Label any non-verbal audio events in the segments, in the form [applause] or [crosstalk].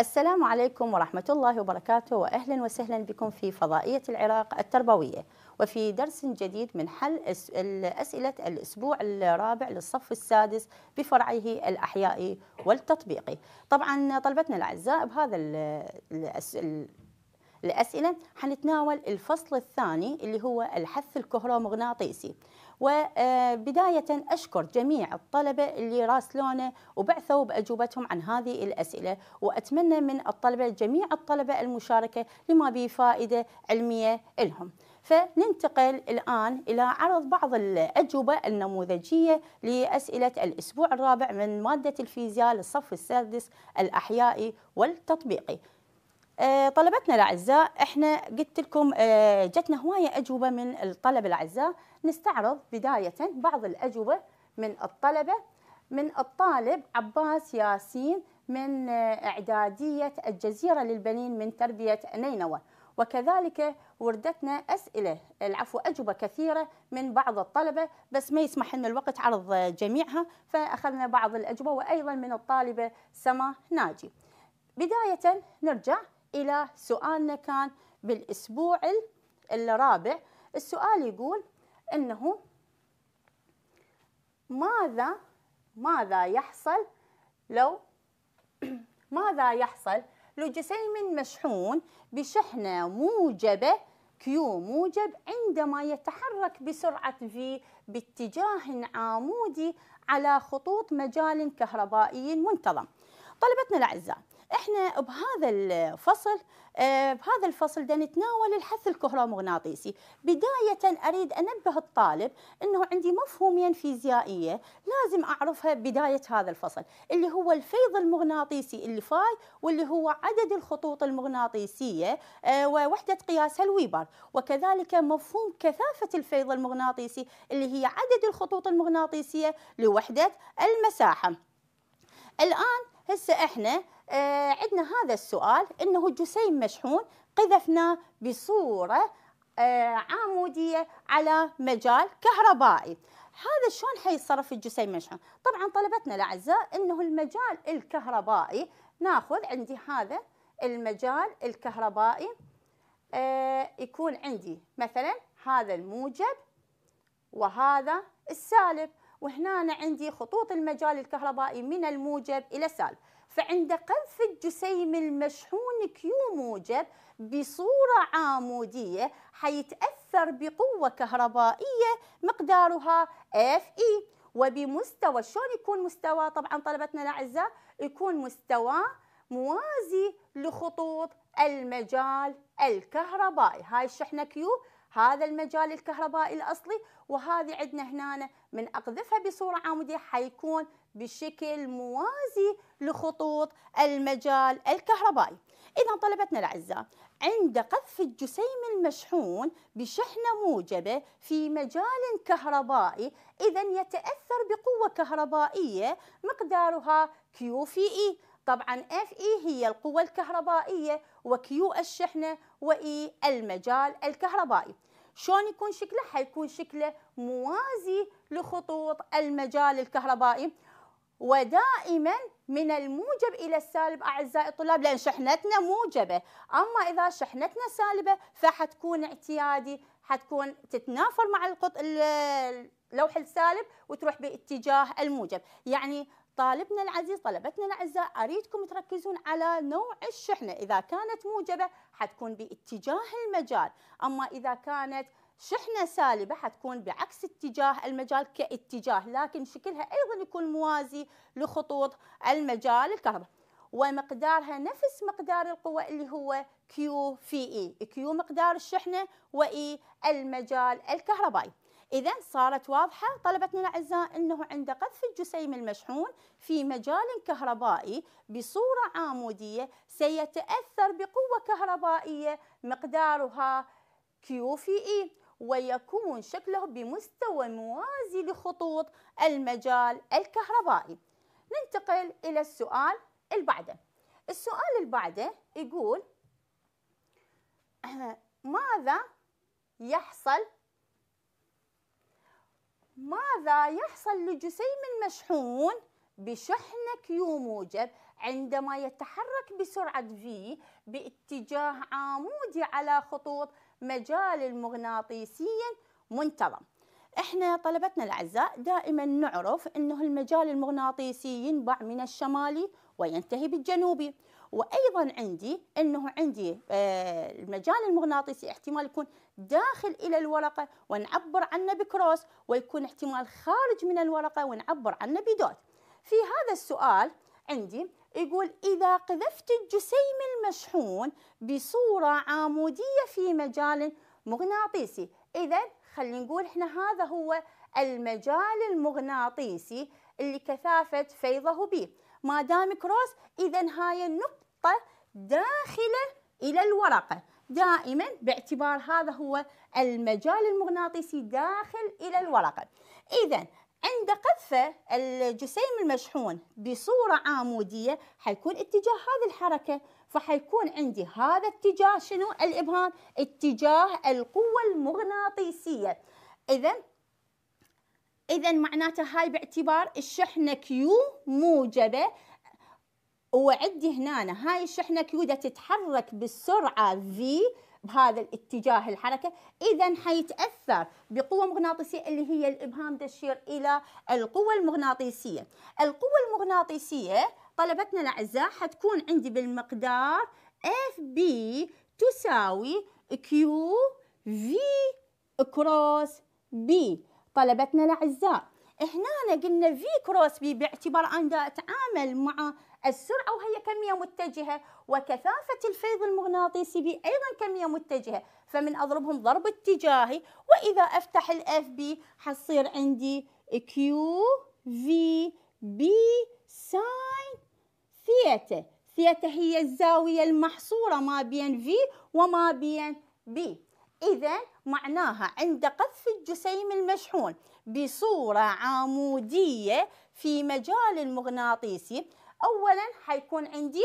السلام عليكم ورحمة الله وبركاته وأهلا وسهلا بكم في فضائية العراق التربوية وفي درس جديد من حل أسئلة الأسبوع الرابع للصف السادس بفرعه الأحيائي والتطبيقي طبعا طلبتنا الأعزاء بهذا الأسئلة حنتناول الفصل الثاني اللي هو الحث الكهرومغناطيسي وبداية أشكر جميع الطلبة اللي راسلونا وبعثوا بأجوبتهم عن هذه الأسئلة وأتمنى من الطلبة جميع الطلبة المشاركة لما به فائدة علمية لهم فننتقل الآن إلى عرض بعض الأجوبة النموذجية لأسئلة الأسبوع الرابع من مادة الفيزياء للصف السادس الأحيائي والتطبيقي آه، طلبتنا الاعزاء احنا قلت لكم آه، جتنا هوايه اجوبه من الطلبه الاعزاء نستعرض بدايه بعض الاجوبه من الطلبه من الطالب عباس ياسين من آه، اعداديه الجزيره للبنين من تربيه نينوى وكذلك وردتنا اسئله العفو اجوبه كثيره من بعض الطلبه بس ما يسمح لنا الوقت عرض جميعها فاخذنا بعض الاجوبه وايضا من الطالبه سما ناجي بدايه نرجع إلى سؤالنا كان بالأسبوع الرابع السؤال يقول أنه ماذا ماذا يحصل لو [clears throat] ماذا يحصل لو جسيم مشحون بشحنة موجبة كيو موجب عندما يتحرك بسرعة في باتجاه عامودي على خطوط مجال كهربائي منتظم طلبتنا الأعزاء احنا بهذا الفصل آه، بهذا الفصل دا نتناول الحث الكهرومغناطيسي بداية أريد أنبه الطالب أنه عندي مفهومين فيزيائية لازم أعرفها بداية هذا الفصل اللي هو الفيض المغناطيسي اللي فاي واللي هو عدد الخطوط المغناطيسية آه، ووحدة قياسها الويبر وكذلك مفهوم كثافة الفيض المغناطيسي اللي هي عدد الخطوط المغناطيسية لوحدة المساحة الآن هسه احنا آه عندنا هذا السؤال انه جسيم مشحون قذفناه بصوره آه عموديه على مجال كهربائي هذا شلون حيصرف الجسيم مشحون طبعا طلبتنا الاعزاء انه المجال الكهربائي ناخذ عندي هذا المجال الكهربائي آه يكون عندي مثلا هذا الموجب وهذا السالب وهنا عندي خطوط المجال الكهربائي من الموجب إلى السالب فعند قذف الجسيم المشحون كيو موجب بصورة عامودية حيتأثر بقوة كهربائية مقدارها اف اي وبمستوى شلون يكون مستوى طبعا طلبتنا الاعزاء يكون مستوى موازي لخطوط المجال الكهربائي هاي الشحنه كيو هذا المجال الكهربائي الأصلي وهذه عندنا هنا من أقذفها بصورة عمودية حيكون بشكل موازي لخطوط المجال الكهربائي إذا طلبتنا الأعزاء عند قذف الجسيم المشحون بشحنة موجبة في مجال كهربائي إذا يتأثر بقوة كهربائية مقدارها Q في E طبعا اف اي e هي القوة الكهربائية وكيو الشحنة وإي المجال الكهربائي شلون يكون شكله حيكون شكله موازي لخطوط المجال الكهربائي ودائما من الموجب الى السالب اعزائي الطلاب لان شحنتنا موجبه، اما اذا شحنتنا سالبه فحتكون اعتيادي، حتكون تتنافر مع القط اللوح السالب وتروح باتجاه الموجب، يعني طالبنا العزيز طلبتنا الاعزاء اريدكم تركزون على نوع الشحنه اذا كانت موجبه حتكون باتجاه المجال اما اذا كانت شحنة سالبة حتكون بعكس اتجاه المجال كاتجاه لكن شكلها أيضا يكون موازي لخطوط المجال الكهرباء ومقدارها نفس مقدار القوة اللي هو Q في E Q مقدار الشحنة و E المجال الكهربائي إذا صارت واضحة طلبتنا الأعزاء أنه عند قذف الجسيم المشحون في مجال كهربائي بصورة عمودية سيتأثر بقوة كهربائية مقدارها كيو في إي ويكون شكله بمستوى موازي لخطوط المجال الكهربائي ننتقل إلى السؤال اللي بعده السؤال اللي بعده يقول [clears throat] ماذا يحصل ماذا يحصل لجسيم المشحون بشحنة كيو موجب عندما يتحرك بسرعة V باتجاه عمودي على خطوط مجال مغناطيسي منتظم احنا طلبتنا الاعزاء دائما نعرف انه المجال المغناطيسي ينبع من الشمالي وينتهي بالجنوبي وايضا عندي انه عندي آه، المجال المغناطيسي احتمال يكون داخل إلى الورقة ونعبر عنه بكروس ويكون احتمال خارج من الورقة ونعبر عنه بدوت في هذا السؤال عندي يقول إذا قذفت الجسيم المشحون بصورة عمودية في مجال مغناطيسي إذا خلينا نقول إحنا هذا هو المجال المغناطيسي اللي كثافة فيضه به ما دام كروس إذا هاي النقطة داخلة إلى الورقة دائما باعتبار هذا هو المجال المغناطيسي داخل إلى الورقة إذا عند قذف الجسيم المشحون بصورة عمودية حيكون اتجاه هذه الحركة فحيكون عندي هذا اتجاه شنو الإبهام اتجاه القوة المغناطيسية إذا إذا معناته هاي باعتبار الشحنة كيو موجبة وعندي هنا هاي الشحنة كيودة تتحرك بالسرعة في بهذا الاتجاه الحركة إذا حيتأثر بقوة مغناطيسية اللي هي الإبهام تشير إلى القوة المغناطيسية القوة المغناطيسية طلبتنا الأعزاء حتكون عندي بالمقدار اف بي تساوي كيو في كروس بي طلبتنا الأعزاء هنا قلنا في كروس بي باعتبار أن دا أتعامل مع السرعة وهي كمية متجهة وكثافة الفيض المغناطيسي بي أيضا كمية متجهة فمن أضربهم ضرب اتجاهي وإذا أفتح الإف بي حصير عندي كيو في بي ساين ثيتا ثيتا هي الزاوية المحصورة ما بين في وما بين بي إذا معناها عند قذف الجسيم المشحون بصورة عمودية في مجال المغناطيسي أولا حيكون عندي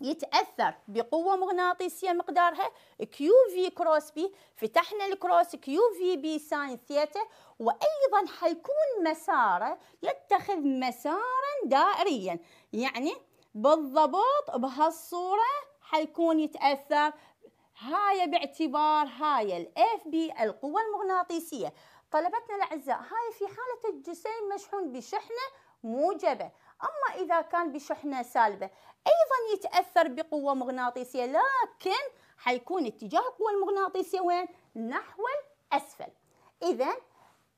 يتاثر بقوه مغناطيسيه مقدارها كيو في كروس بي فتحنا الكروس كيو في بي ساين ثيتا وايضا حيكون مساره يتخذ مسارا دائريا يعني بالضبط بهالصوره حيكون يتاثر هاي باعتبار هاي الاف بي القوه المغناطيسيه طلبتنا الاعزاء هاي في حاله الجسيم مشحون بشحنه موجبه أما إذا كان بشحنة سالبة أيضا يتأثر بقوة مغناطيسية لكن حيكون اتجاه القوة المغناطيسية وين؟ نحو الأسفل إذا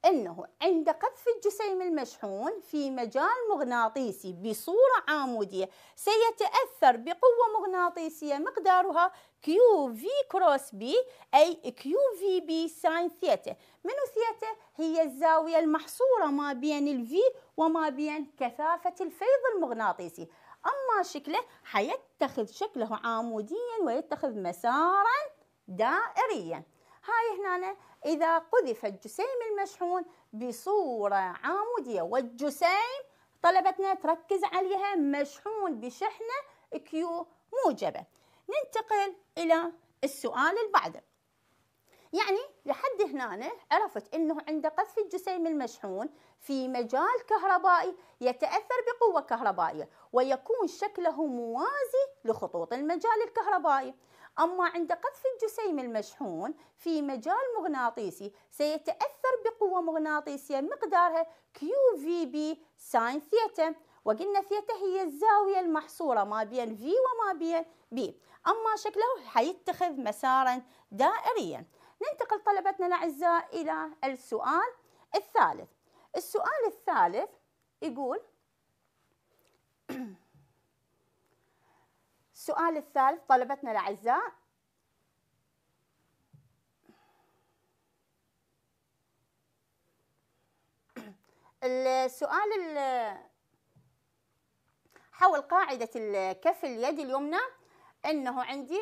أنه عند قذف الجسيم المشحون في مجال مغناطيسي بصورة عامودية سيتأثر بقوة مغناطيسية مقدارها كيو في كروس بي أي كيو في بي ساين ثيتا منوثيته هي الزاوية المحصورة ما بين الفي وما بين كثافة الفيض المغناطيسي أما شكله حيتخذ شكله عاموديا ويتخذ مسارا دائريا هاي هنا إذا قذف الجسيم المشحون بصورة عامودية والجسيم طلبتنا تركز عليها مشحون بشحنة كيو موجبة ننتقل إلى السؤال البعد يعني لحد هنا عرفت انه عند قذف الجسيم المشحون في مجال كهربائي يتاثر بقوه كهربائيه ويكون شكله موازي لخطوط المجال الكهربائي اما عند قذف الجسيم المشحون في مجال مغناطيسي سيتاثر بقوه مغناطيسيه مقدارها كيو في بي ساين ثيتا وقلنا ثيتا هي الزاويه المحصوره ما بين في وما بين بي اما شكله حيتخذ مسارا دائريا ننتقل طلبتنا الأعزاء إلى السؤال الثالث السؤال الثالث يقول [clears throat] السؤال الثالث طلبتنا الأعزاء [clears throat] السؤال حول قاعدة كف اليد اليمنى أنه عندي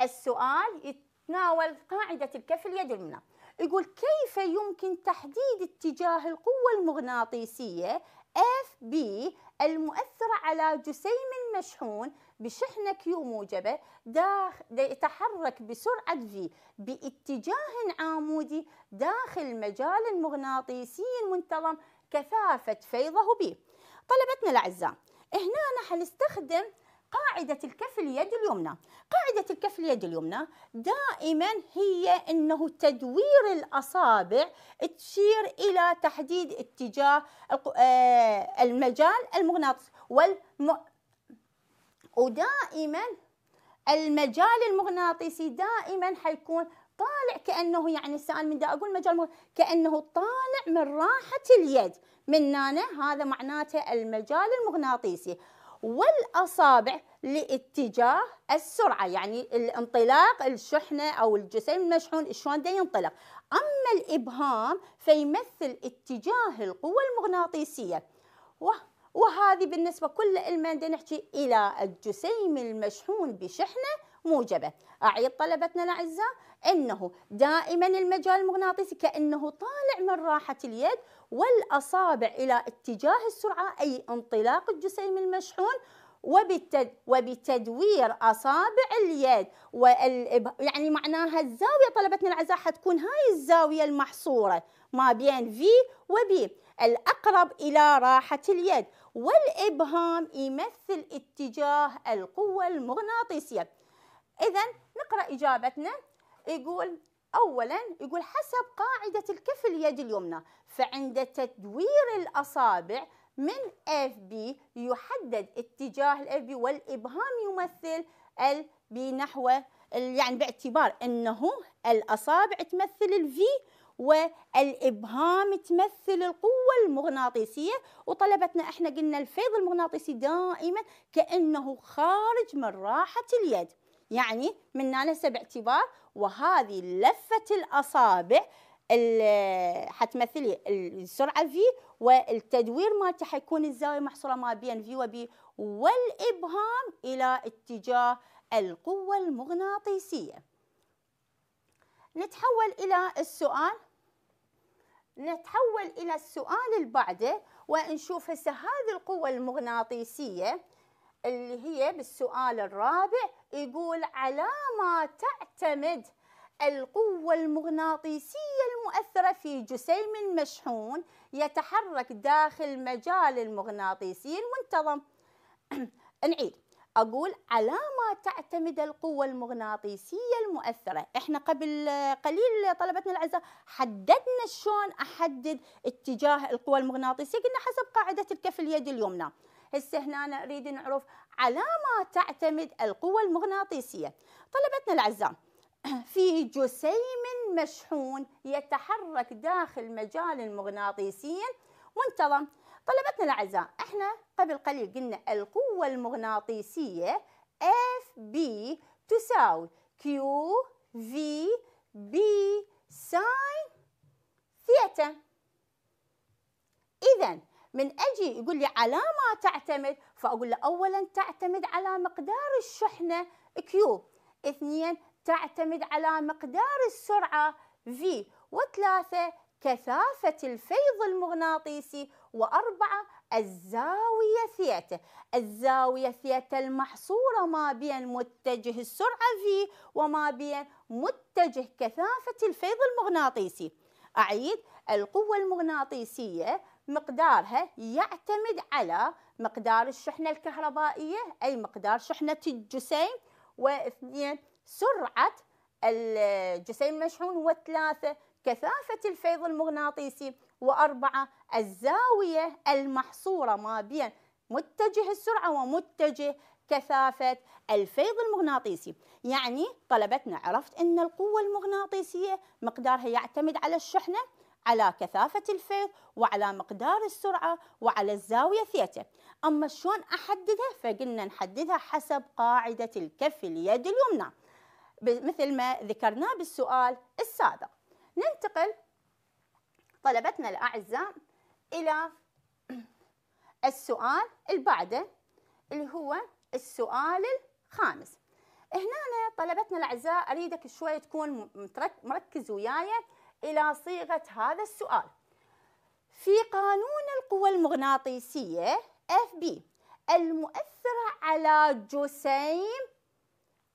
السؤال تتناول قاعدة الكف اليد اليمنى يقول كيف يمكن تحديد اتجاه القوة المغناطيسية اف بي المؤثرة على جسيم مشحون بشحنة كيو موجبة داخل يتحرك بسرعة في باتجاه عامودي داخل مجال مغناطيسي منتظم كثافة فيضه به طلبتنا الأعزاء هنا حنستخدم قاعدة الكف اليد اليمنى قاعدة الكف اليد اليمنى دائما هي أنه تدوير الأصابع تشير إلى تحديد اتجاه آه، المجال المغناطيسي والم... ودائما المجال المغناطيسي دائما حيكون طالع كانه يعني السؤال من دا اقول مجال مغ... كانه طالع من راحه اليد من هنا هذا معناته المجال المغناطيسي والأصابع لاتجاه السرعة يعني الانطلاق الشحنة أو الجسم المشحون شلون ينطلق أما الإبهام فيمثل اتجاه القوة المغناطيسية وهذه بالنسبة كل المن نحكي إلى الجسيم المشحون بشحنة موجبة أعيد طلبتنا الأعزاء أنه دائما المجال المغناطيسي كأنه طالع من راحة اليد والأصابع إلى اتجاه السرعة أي انطلاق الجسيم المشحون وبالتد... وبتدوير اصابع اليد وال... يعني معناها الزاويه طلبتنا العزاء حتكون هاي الزاويه المحصوره ما بين في وبي الاقرب الى راحه اليد والابهام يمثل اتجاه القوه المغناطيسيه اذا نقرا اجابتنا يقول أولا يقول حسب قاعدة الكف اليد اليمنى فعند تدوير الأصابع من اف بي يحدد اتجاه الاف بي والابهام يمثل ال بي نحو يعني باعتبار انه الاصابع تمثل الفي والابهام تمثل القوه المغناطيسيه وطلبتنا احنا قلنا الفيض المغناطيسي دائما كانه خارج من راحه اليد يعني من هنا باعتبار وهذه لفة الأصابع حتمثلي السرعه في والتدوير مالته حيكون الزاويه محصوره ما بين في وبي والابهام الى اتجاه القوه المغناطيسيه نتحول الى السؤال نتحول الى السؤال اللي بعده ونشوف هسه هذه القوه المغناطيسيه اللي هي بالسؤال الرابع يقول على ما تعتمد القوة المغناطيسية المؤثرة في جسيم مشحون يتحرك داخل مجال المغناطيسي المنتظم [clears throat] نعيد أقول على ما تعتمد القوة المغناطيسية المؤثرة إحنا قبل قليل طلبتنا الأعزاء حددنا شلون أحدد اتجاه القوة المغناطيسية قلنا حسب قاعدة الكف اليد اليمنى هسه هنا نريد نعرف على ما تعتمد القوة المغناطيسية طلبتنا الأعزاء [clears throat] في جسيم مشحون يتحرك داخل مجال مغناطيسي منتظم طلبتنا الأعزاء احنا قبل قليل قلنا القوة المغناطيسية اف بي تساوي كيو في بي ساين ثيتا إذا من اجي يقول لي على ما تعتمد فاقول له اولا تعتمد على مقدار الشحنه كيو اثنين تعتمد على مقدار السرعه في وثلاثه كثافه الفيض المغناطيسي واربعه الزاويه ثيتا الزاويه ثيتا المحصوره ما بين متجه السرعه في وما بين متجه كثافه الفيض المغناطيسي اعيد القوه المغناطيسيه مقدارها يعتمد على مقدار الشحنة الكهربائية أي مقدار شحنة الجسيم واثنين سرعة الجسيم المشحون وثلاثة كثافة الفيض المغناطيسي وأربعة الزاوية المحصورة ما بين متجه السرعة ومتجه كثافة الفيض المغناطيسي يعني طلبتنا عرفت أن القوة المغناطيسية مقدارها يعتمد على الشحنة على كثافة الفيض وعلى مقدار السرعة وعلى الزاوية ثيتا أما شلون أحددها فقلنا نحددها حسب قاعدة الكف اليد اليمنى مثل ما ذكرناه بالسؤال السابق ننتقل طلبتنا الأعزاء إلى [clears throat] السؤال البعده اللي هو السؤال الخامس هنا طلبتنا الأعزاء أريدك شوية تكون مركز وياي إلى صيغة هذا السؤال في قانون القوى المغناطيسية FB المؤثرة على جسيم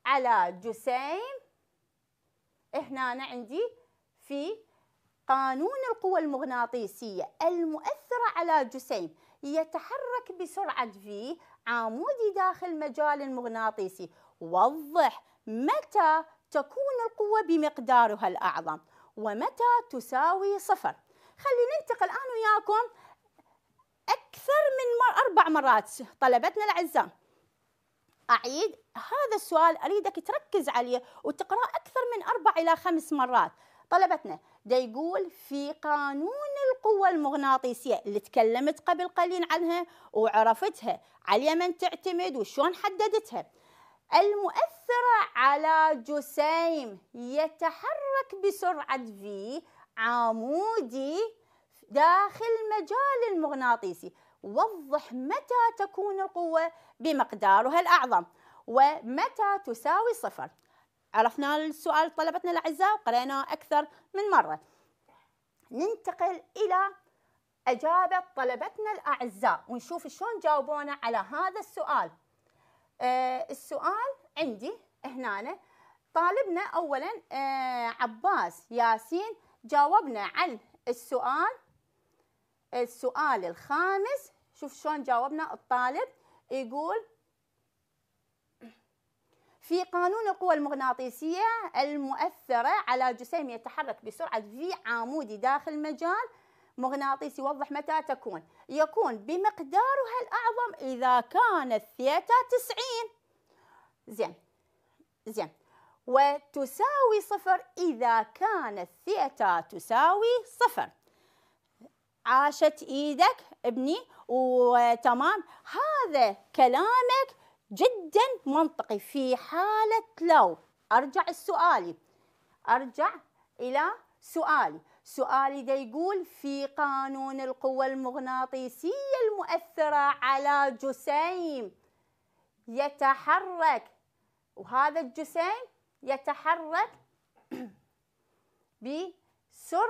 على جسيم هنا عندي في قانون القوى المغناطيسية المؤثرة على جسيم يتحرك بسرعة V عمودي داخل مجال المغناطيسي وضح متى تكون القوة بمقدارها الأعظم ومتى تساوي صفر خلينا ننتقل أنا وياكم أكثر من أربع مرات طلبتنا الأعزاء أعيد هذا السؤال أريدك تركز عليه وتقرأ أكثر من أربع إلى خمس مرات طلبتنا دا يقول في قانون القوة المغناطيسية اللي تكلمت قبل قليل عنها وعرفتها على من تعتمد وشون حددتها المؤثرة على جسيم يتحرك بسرعة في عمودي داخل المجال المغناطيسي وضح متى تكون القوة بمقدارها الأعظم ومتى تساوي صفر عرفنا السؤال طلبتنا الأعزاء وقرأناه أكثر من مرة ننتقل إلى أجابة طلبتنا الأعزاء ونشوف شلون جاوبونا على هذا السؤال آه السؤال عندي هنا طالبنا اولا آه عباس ياسين جاوبنا عن السؤال السؤال الخامس شوف شلون جاوبنا الطالب يقول في قانون القوى المغناطيسية المؤثرة على جسيم يتحرك بسرعة في عامودي داخل مجال مغناطيس يوضح متى تكون يكون بمقدارها الأعظم إذا كانت ثيتا 90 زين زين وتساوي صفر إذا كانت ثيتا تساوي صفر عاشت إيدك ابني وتمام هذا كلامك جدا منطقي في حالة لو أرجع السؤالي أرجع إلى سؤالي سؤالي دا يقول في قانون القوة المغناطيسية المؤثرة على جسيم يتحرك وهذا الجسيم يتحرك [clears throat] بسرعة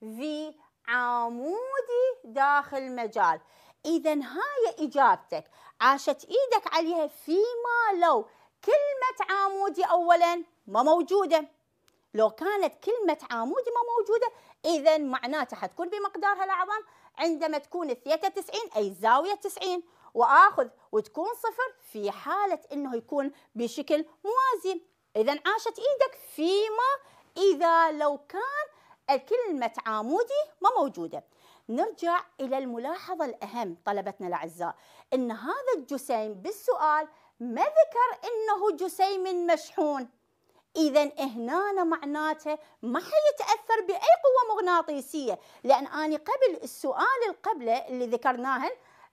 في عمودي داخل مجال إذا هاي إجابتك عاشت إيدك عليها فيما لو كلمة عمودي أولا ما موجودة لو كانت كلمة عامودي ما موجودة إذا معناته حتكون بمقدارها الأعظم عندما تكون الثيتا 90 أي الزاوية 90 وآخذ وتكون صفر في حالة أنه يكون بشكل موازي إذا عاشت إيدك فيما إذا لو كان كلمة عامودي ما موجودة نرجع إلى الملاحظة الأهم طلبتنا الأعزاء أن هذا الجسيم بالسؤال ما ذكر أنه جسيم مشحون اذا هنا معناته ما حيتاثر باي قوه مغناطيسيه لان اني قبل السؤال القبله اللي ذكرناهن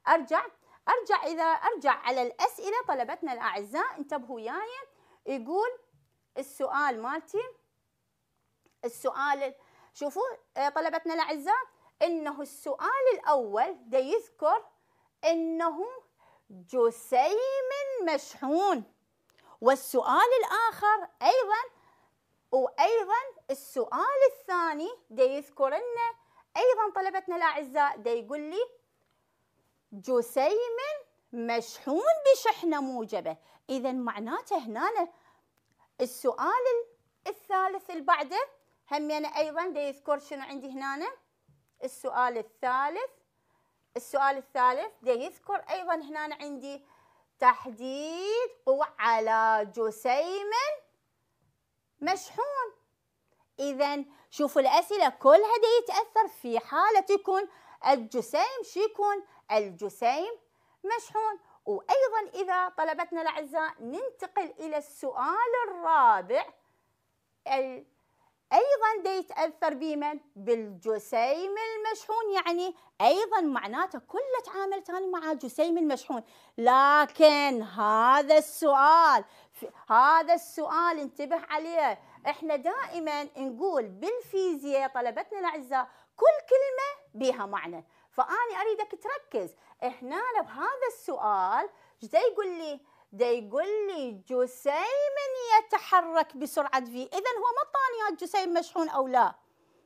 ارجع ارجع اذا ارجع على الاسئله طلبتنا الاعزاء انتبهوا وياي يقول السؤال مالتي السؤال شوفوا طلبتنا الاعزاء انه السؤال الاول ده يذكر انه جسيم مشحون والسؤال الآخر أيضا وأيضا السؤال الثاني دا يذكر لنا أيضا طلبتنا الأعزاء دا يقول لي جسيم مشحون بشحنة موجبة إذا معناته هنا السؤال الثالث اللي بعده همين يعني أيضا دا يذكر شنو عندي هنا السؤال الثالث السؤال الثالث دا يذكر أيضا هنا عندي تحديد قوة على جسيم مشحون إذا شوفوا الأسئلة كلها دي يتأثر في حالة يكون الجسيم شو يكون الجسيم مشحون وأيضا إذا طلبتنا الأعزاء ننتقل إلى السؤال الرابع أيضا دا يتأثر بمن؟ بالجسيم المشحون يعني أيضا معناته كله تعامل تاني مع الجسيم المشحون لكن هذا السؤال هذا السؤال انتبه عليه احنا دائما نقول بالفيزياء طلبتنا الأعزاء كل كلمة بها معنى فأنا أريدك تركز هنا بهذا السؤال ايش يقول لي؟ ده يقول لي جسيم يتحرك بسرعة في إذا هو ما طاني جسيم مشحون أو لا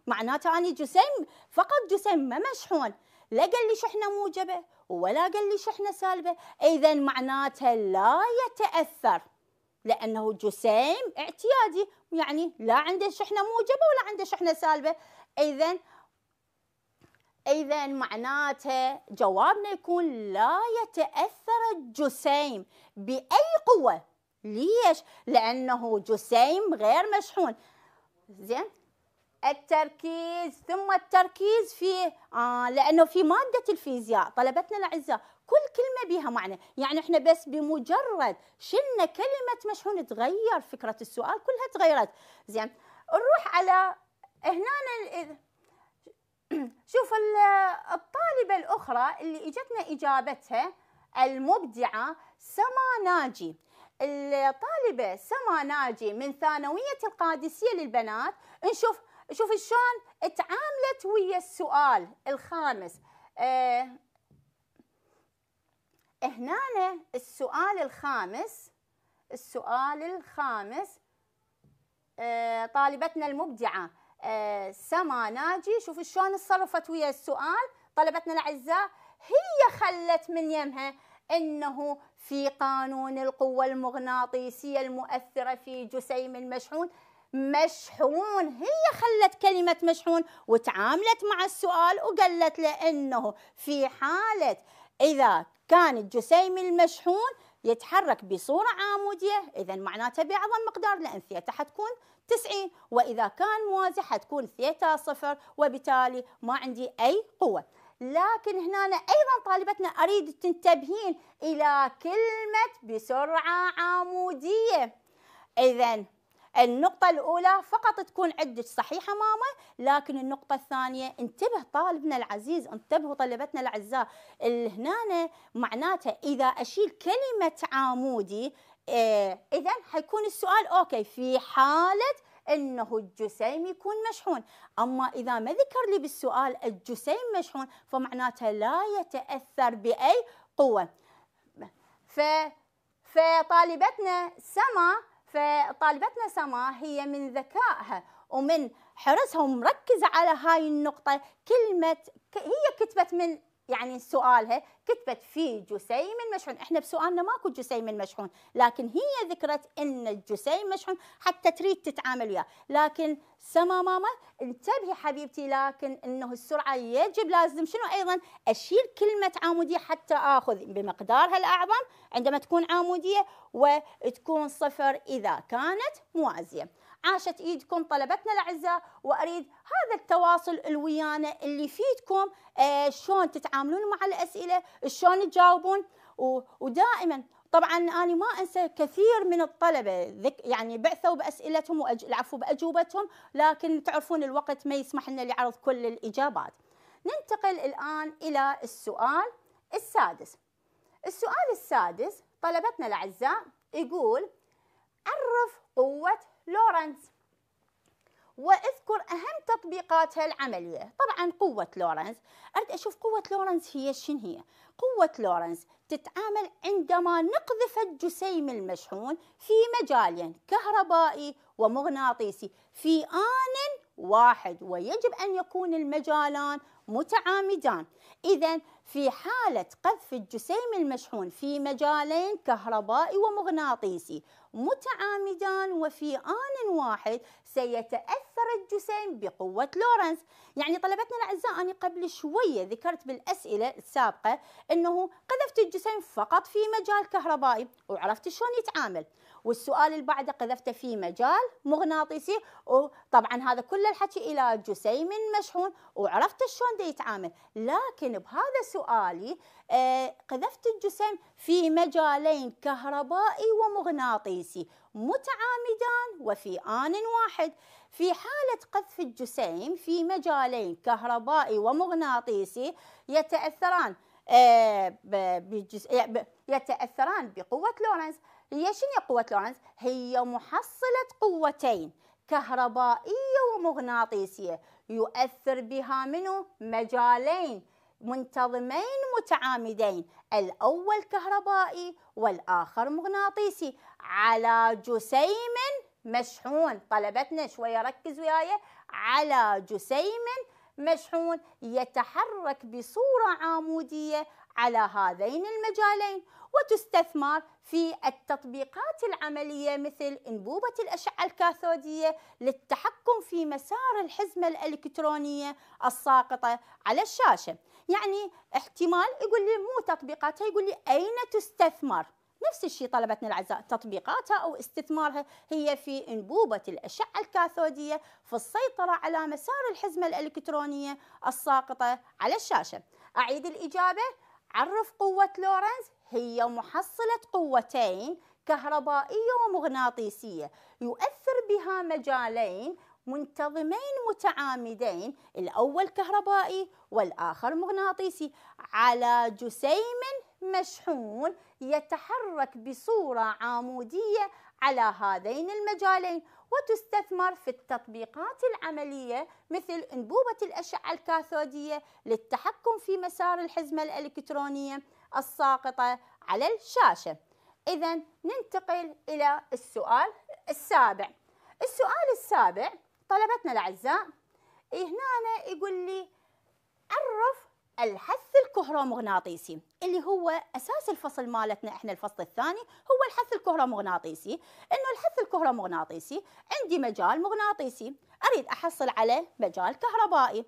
معناته أنا جسيم فقط جسيم ما مشحون لا قال لي شحنة موجبة ولا قال لي شحنة سالبة إذا معناته لا يتأثر لأنه جسيم اعتيادي يعني لا عنده شحنة موجبة ولا عنده شحنة سالبة إذا إذا معناته جوابنا يكون لا يتأثر الجسيم بأي قوة ليش؟ لأنه جسيم غير مشحون زين التركيز ثم التركيز في آه لأنه في مادة الفيزياء طلبتنا الأعزاء كل كلمة بها معنى يعني إحنا بس بمجرد شلنا كلمة مشحون تغير فكرة السؤال كلها تغيرت زين نروح على هنا [clears throat] شوف الطالبة الأخرى اللي إجتنا إجابتها المبدعة سما ناجي الطالبة سما ناجي من ثانوية القادسية للبنات نشوف شوف شلون تعاملت ويا السؤال الخامس أه هنا السؤال الخامس السؤال الخامس أه طالبتنا المبدعة سما ناجي شوفوا شلون تصرفت ويا السؤال طلبتنا الاعزاء هي خلت من يمها انه في قانون القوه المغناطيسيه المؤثره في جسيم المشحون مشحون هي خلت كلمة مشحون وتعاملت مع السؤال وقالت له أنه في حالة إذا كان الجسيم المشحون يتحرك بصورة عامودية إذا معناته بأعظم مقدار لأن ثيتا حتكون 90 وإذا كان موازي حتكون ثيتا صفر وبالتالي ما عندي أي قوة لكن هنا أيضا طالبتنا أريد تنتبهين إلى كلمة بسرعة عمودية إذا النقطة الأولى فقط تكون عندك صحيحة ماما لكن النقطة الثانية انتبه طالبنا العزيز انتبهوا طلبتنا الأعزاء هنا معناته إذا أشيل كلمة عامودي آه، إذا حيكون السؤال أوكي في حالة انه الجسيم يكون مشحون اما اذا ما ذكر لي بالسؤال الجسيم مشحون فمعناتها لا يتاثر باي قوه ف فطالبتنا سما فطالبتنا سما هي من ذكائها ومن حرصها ومركزة على هاي النقطة كلمة هي كتبت من يعني سؤالها كتبت في جسيم مشحون احنا بسؤالنا ماكو جسيم مشحون لكن هي ذكرت ان الجسيم مشحون حتى تريد تتعامل وياه لكن سما ماما انتبهي حبيبتي لكن انه السرعه يجب لازم شنو ايضا اشيل كلمه عاموديه حتى اخذ بمقدارها الاعظم عندما تكون عاموديه وتكون صفر اذا كانت موازيه عاشت ايدكم طلبتنا الاعزاء واريد هذا التواصل الويانا اللي يفيدكم آه، شلون تتعاملون مع الاسئله شلون تجاوبون ودائما طبعا انا ما انسى كثير من الطلبه يعني بعثوا باسئلتهم وأج... العفو باجوبتهم لكن تعرفون الوقت ما يسمح لنا لعرض كل الاجابات ننتقل الان الى السؤال السادس السؤال السادس طلبتنا الاعزاء يقول عرف قوه لورنز واذكر اهم تطبيقات هالعمليه طبعا قوه لورنز اريد اشوف قوه لورنز هي شن هي قوه لورنز تتعامل عندما نقذف الجسيم المشحون في مجال كهربائي ومغناطيسي في ان واحد ويجب ان يكون المجالان متعامدان اذا في حاله قذف الجسيم المشحون في مجالين كهربائي ومغناطيسي متعامدان وفي آن واحد سيتأثر أثر الجسيم بقوة لورنس يعني طلبتنا الأعزاء أنا قبل شوية ذكرت بالأسئلة السابقة أنه قذفت الجسيم فقط في مجال كهربائي وعرفت شلون يتعامل والسؤال اللي بعده قذفته في مجال مغناطيسي وطبعا هذا كل الحكي إلى جسيم مشحون وعرفت شلون ده يتعامل لكن بهذا سؤالي آه، قذفت الجسيم في مجالين كهربائي ومغناطيسي متعامدان وفي آن واحد في حالة قذف الجسيم في مجالين كهربائي ومغناطيسي يتأثران آه، يتأثران بقوة لورنز هي شنو قوة لورنز؟ هي محصلة قوتين كهربائية ومغناطيسية يؤثر بها منه مجالين منتظمين متعامدين الأول كهربائي والآخر مغناطيسي على جسيم مشحون طلبتنا شوية ركز وياي على جسيم مشحون يتحرك بصورة عامودية على هذين المجالين وتستثمر في التطبيقات العملية مثل أنبوبة الأشعة الكاثودية للتحكم في مسار الحزمة الإلكترونية الساقطة على الشاشة يعني احتمال يقول لي مو تطبيقاتها يقول لي أين تستثمر نفس الشيء طلبتنا الأعزاء تطبيقاتها أو استثمارها هي في أنبوبة الأشعة الكاثودية في السيطرة على مسار الحزمة الإلكترونية الساقطة على الشاشة أعيد الإجابة عرف قوة لورنز هي محصلة قوتين كهربائية ومغناطيسية يؤثر بها مجالين منتظمين متعامدين الأول كهربائي والآخر مغناطيسي على جسيم مشحون يتحرك بصورة عمودية على هذين المجالين وتستثمر في التطبيقات العملية مثل أنبوبة الأشعة الكاثودية للتحكم في مسار الحزمة الإلكترونية الساقطة على الشاشة إذا ننتقل إلى السؤال السابع السؤال السابع طلبتنا الأعزاء هنا يقول لي عرف الحث الكهرومغناطيسي اللي هو اساس الفصل مالتنا احنا الفصل الثاني هو الحث الكهرومغناطيسي انه الحث الكهرومغناطيسي عندي مجال مغناطيسي اريد احصل على مجال كهربائي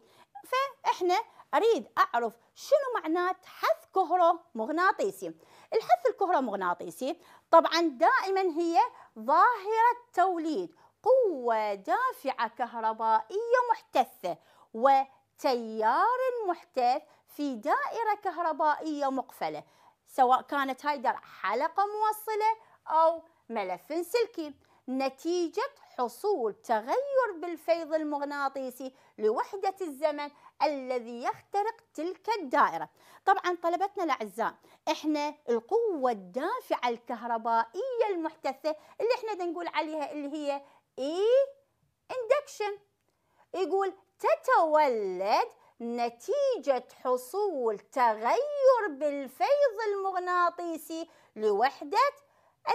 فاحنا اريد اعرف شنو معنات حث كهرومغناطيسي الحث الكهرومغناطيسي طبعا دائما هي ظاهره توليد قوه دافعه كهربائيه محتثه وتيار محتث في دائرة كهربائية مقفلة سواء كانت هاي حلقة موصلة أو ملف سلكي نتيجة حصول تغير بالفيض المغناطيسي لوحدة الزمن الذي يخترق تلك الدائرة طبعا طلبتنا الأعزاء إحنا القوة الدافعة الكهربائية المحتثة اللي إحنا نقول عليها اللي هي إي إندكشن يقول تتولد نتيجة حصول تغير بالفيض المغناطيسي لوحدة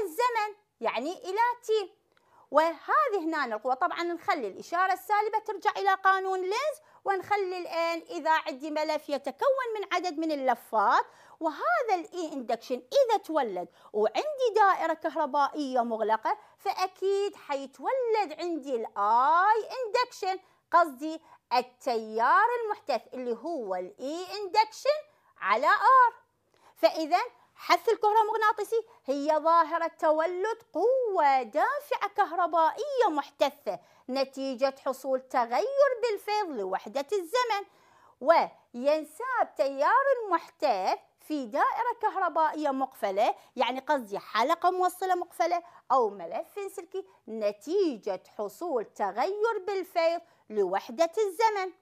الزمن يعني إلى تي وهذه هنا القوة طبعا نخلي الإشارة السالبة ترجع إلى قانون لينز ونخلي الان إذا عندي ملف يتكون من عدد من اللفات وهذا الإي إندكشن إذا تولد وعندي دائرة كهربائية مغلقة فأكيد حيتولد عندي الآي إندكشن قصدي التيار المحتث اللي هو الاي اندكشن على ار فاذا حث الكهرومغناطيسي هي ظاهرة تولد قوة دافعة كهربائية محتثه نتيجة حصول تغير بالفيض لوحدة الزمن وينساب تيار المحتث في دائرة كهربائية مقفلة يعني قصدي حلقة موصلة مقفلة أو ملف سلكي نتيجة حصول تغير بالفيض لوحدة الزمن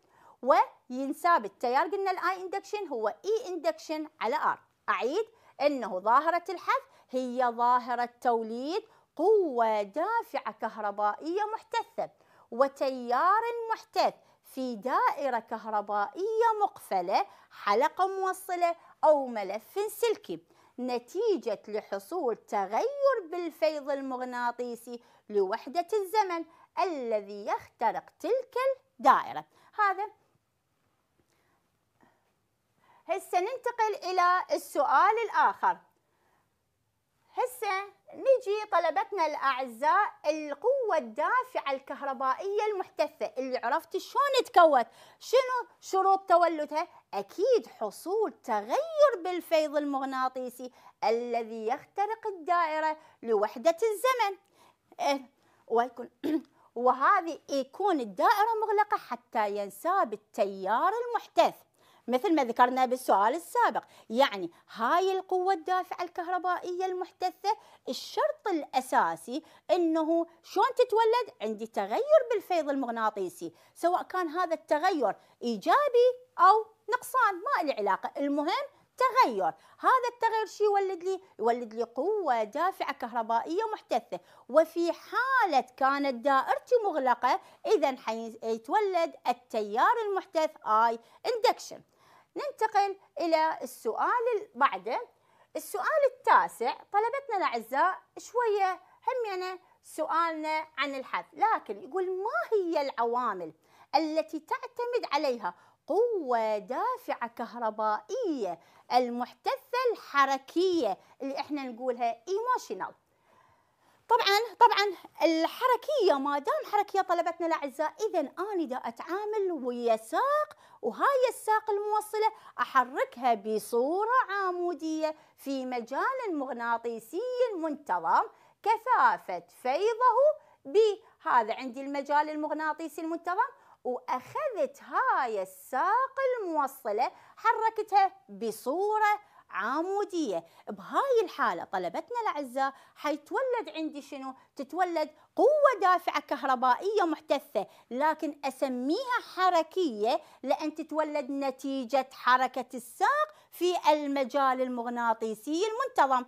وينساب التيار قلنا الاي اندكشن هو اي e اندكشن على ار اعيد انه ظاهرة الحث هي ظاهرة توليد قوة دافعة كهربائية محتثة وتيار محتث في دائرة كهربائية مقفلة حلقة موصلة أو ملف سلكي نتيجة لحصول تغير بالفيض المغناطيسي لوحدة الزمن الذي يخترق تلك الدائرة هذا هسه ننتقل إلى السؤال الآخر هسه نجي طلبتنا الأعزاء القوة الدافعة الكهربائية المحتفة اللي عرفت شلون تكوت شنو شروط تولدها أكيد حصول تغير بالفيض المغناطيسي الذي يخترق الدائرة لوحدة الزمن إيه، ويكون [clears throat] وهذه يكون الدائرة مغلقة حتى ينساب التيار المحتث مثل ما ذكرنا بالسؤال السابق يعني هاي القوة الدافعة الكهربائية المحتثة الشرط الأساسي أنه شلون تتولد عندي تغير بالفيض المغناطيسي سواء كان هذا التغير إيجابي أو نقصان ما له علاقة المهم تغير هذا التغير شو يولد لي يولد لي قوة دافعة كهربائية محتثة وفي حالة كانت دائرتي مغلقة إذا حيتولد التيار المحتث I induction ننتقل إلى السؤال اللي بعده السؤال التاسع طلبتنا الأعزاء شوية همينة سؤالنا عن الحث لكن يقول ما هي العوامل التي تعتمد عليها قوة دافعة كهربائية المحتثة الحركية اللي احنا نقولها ايموشنال طبعا طبعا الحركية ما دام حركية طلبتنا الأعزاء إذا أنا دا أتعامل ويا ساق وهاي الساق الموصلة أحركها بصورة عمودية في مجال مغناطيسي منتظم كثافة فيضه بهذا عندي المجال المغناطيسي المنتظم وأخذت هاي الساق الموصلة حركتها بصورة عمودية بهاي الحالة طلبتنا الأعزاء حيتولد عندي شنو؟ تتولد قوة دافعة كهربائية محتثة لكن أسميها حركية لأن تتولد نتيجة حركة الساق في المجال المغناطيسي المنتظم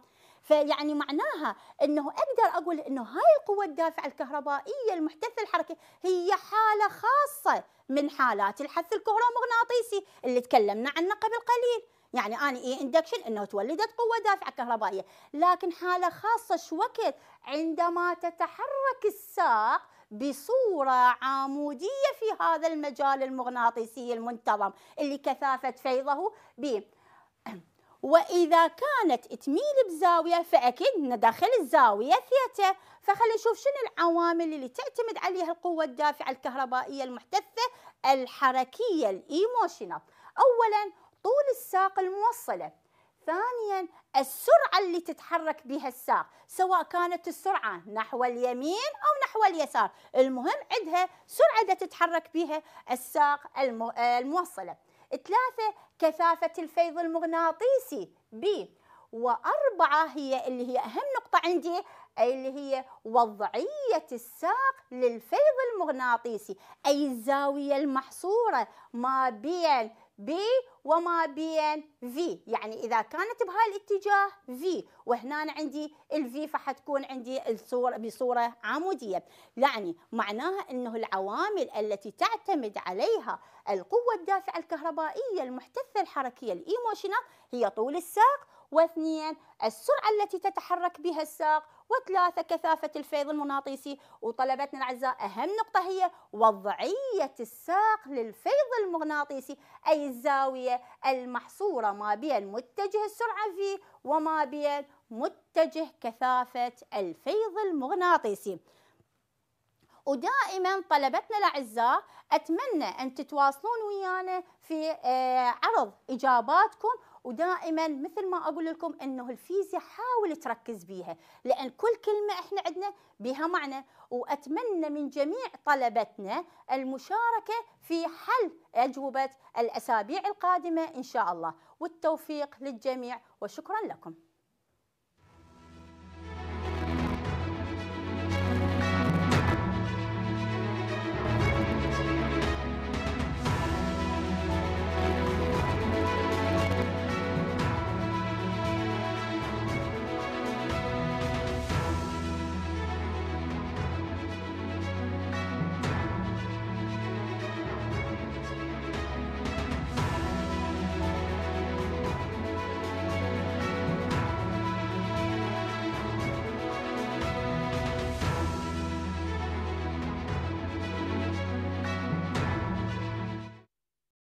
فيعني معناها انه اقدر اقول انه هاي القوه الدافعه الكهربائيه المحتثه الحركه هي حاله خاصه من حالات الحث الكهرومغناطيسي اللي تكلمنا عنه قبل قليل يعني انا اي اندكشن انه تولدت قوه دافعه كهربائيه لكن حاله خاصه شو وقت عندما تتحرك الساق بصورة عمودية في هذا المجال المغناطيسي المنتظم اللي كثافة فيضه ب واذا كانت تميل بزاويه فاكيد ان داخل الزاويه ثيتا فخلينا نشوف شنو العوامل اللي تعتمد عليها القوه الدافعه الكهربائيه المحتثة الحركيه الايموشنال اولا طول الساق الموصله ثانيا السرعه اللي تتحرك بها الساق سواء كانت السرعه نحو اليمين او نحو اليسار المهم عندها سرعه تتحرك بها الساق المو... آه، الموصله ثلاثة كثافة الفيض المغناطيسي B وأربعة هي اللي هي أهم نقطة عندي أي اللي هي وضعية الساق للفيض المغناطيسي أي الزاوية المحصورة ما بين بي وما بين في يعني إذا كانت الاتجاه في وهنا عندي الفي فحتكون عندي الصورة بصورة عمودية يعني معناها أنه العوامل التي تعتمد عليها القوة الدافعة الكهربائية المحتثة الحركية الإيموشنال هي طول الساق واثنين السرعة التي تتحرك بها الساق وثلاثة كثافة الفيض المغناطيسي وطلبتنا الأعزاء أهم نقطة هي وضعية الساق للفيض المغناطيسي أي الزاوية المحصورة ما بين متجه السرعة V وما بين متجه كثافة الفيض المغناطيسي ودائما طلبتنا الأعزاء أتمنى أن تتواصلون ويانا في آه، عرض إجاباتكم ودائما مثل ما اقول لكم انه الفيزياء حاول تركز بيها لان كل كلمه احنا عندنا بها معنى واتمنى من جميع طلبتنا المشاركه في حل اجوبه الاسابيع القادمه ان شاء الله والتوفيق للجميع وشكرا لكم